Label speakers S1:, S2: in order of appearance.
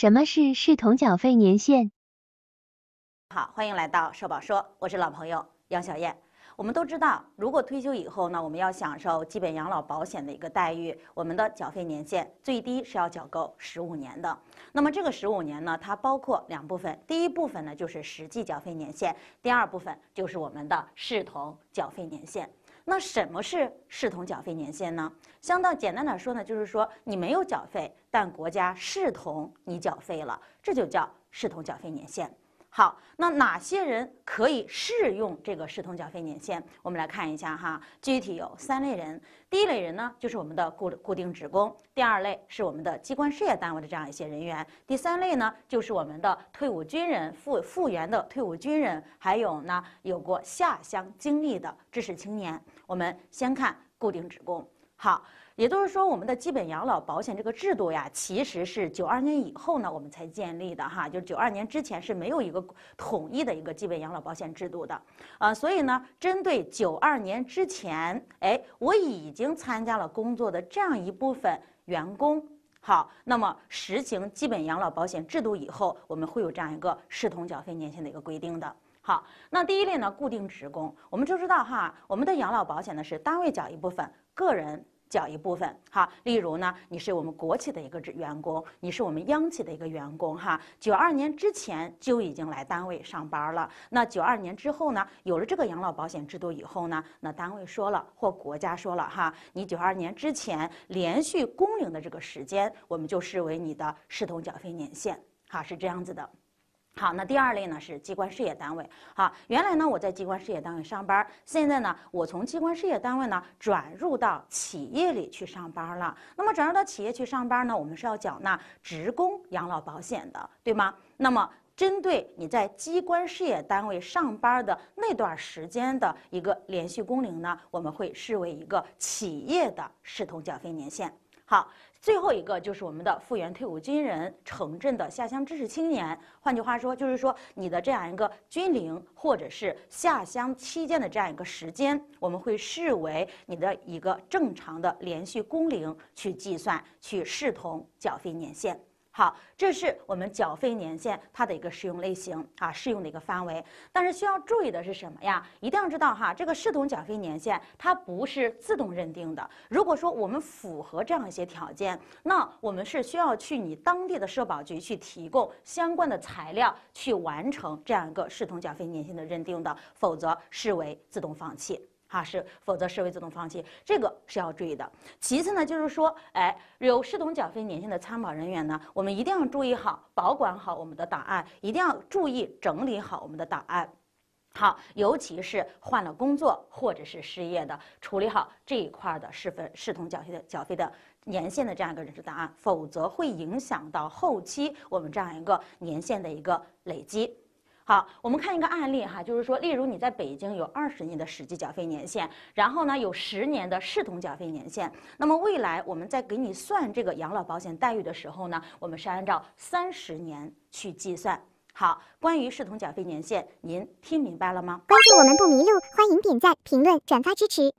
S1: 什么是视同缴费年限？好，欢迎来到社保说，我是老朋友杨小燕。我们都知道，如果退休以后呢，我们要享受基本养老保险的一个待遇，我们的缴费年限最低是要缴够十五年的。那么这个十五年呢，它包括两部分，第一部分呢就是实际缴费年限，第二部分就是我们的视同缴费年限。那什么是视同缴费年限呢？相当简单的说呢，就是说你没有缴费，但国家视同你缴费了，这就叫视同缴费年限。好，那哪些人可以适用这个视同缴费年限？我们来看一下哈，具体有三类人。第一类人呢，就是我们的固固定职工；第二类是我们的机关事业单位的这样一些人员；第三类呢，就是我们的退伍军人复复员的退伍军人，还有呢，有过下乡经历的知识青年。我们先看固定职工。好，也就是说，我们的基本养老保险这个制度呀，其实是九二年以后呢，我们才建立的哈。就是九二年之前是没有一个统一的一个基本养老保险制度的啊。所以呢，针对九二年之前，哎，我已经参加了工作的这样一部分员工，好，那么实行基本养老保险制度以后，我们会有这样一个视同缴费年限的一个规定的。好，那第一类呢，固定职工，我们就知道哈，我们的养老保险呢是单位缴一部分，个人缴一部分。好，例如呢，你是我们国企的一个职员工，你是我们央企的一个员工哈，九二年之前就已经来单位上班了，那九二年之后呢，有了这个养老保险制度以后呢，那单位说了或国家说了哈，你九二年之前连续工龄的这个时间，我们就视为你的视同缴费年限，好，是这样子的。好，那第二类呢是机关事业单位。好，原来呢我在机关事业单位上班，现在呢我从机关事业单位呢转入到企业里去上班了。那么转入到企业去上班呢，我们是要缴纳职工养老保险的，对吗？那么针对你在机关事业单位上班的那段时间的一个连续工龄呢，我们会视为一个企业的视同缴费年限。好，最后一个就是我们的复员退伍军人、城镇的下乡知识青年。换句话说，就是说你的这样一个军龄或者是下乡期间的这样一个时间，我们会视为你的一个正常的连续工龄去计算，去视同缴费年限。好，这是我们缴费年限它的一个适用类型啊，适用的一个范围。但是需要注意的是什么呀？一定要知道哈，这个视同缴费年限它不是自动认定的。如果说我们符合这样一些条件，那我们是需要去你当地的社保局去提供相关的材料，去完成这样一个视同缴费年限的认定的，否则视为自动放弃。哈是，否则视为自动放弃，这个是要注意的。其次呢，就是说，哎，有视同缴费年限的参保人员呢，我们一定要注意好保管好我们的档案，一定要注意整理好我们的档案。好，尤其是换了工作或者是失业的，处理好这一块的视分视同缴费的缴费的年限的这样一个人事档案，否则会影响到后期我们这样一个年限的一个累积。好，我们看一个案例哈，就是说，例如你在北京有二十年的实际缴费年限，然后呢有十年的视同缴费年限，那么未来我们在给你算这个养老保险待遇的时候呢，我们是按照三十年去计算。好，关于视同缴费年限，您听明白了吗？关注我们不迷路，欢迎点赞、评论、转发支持。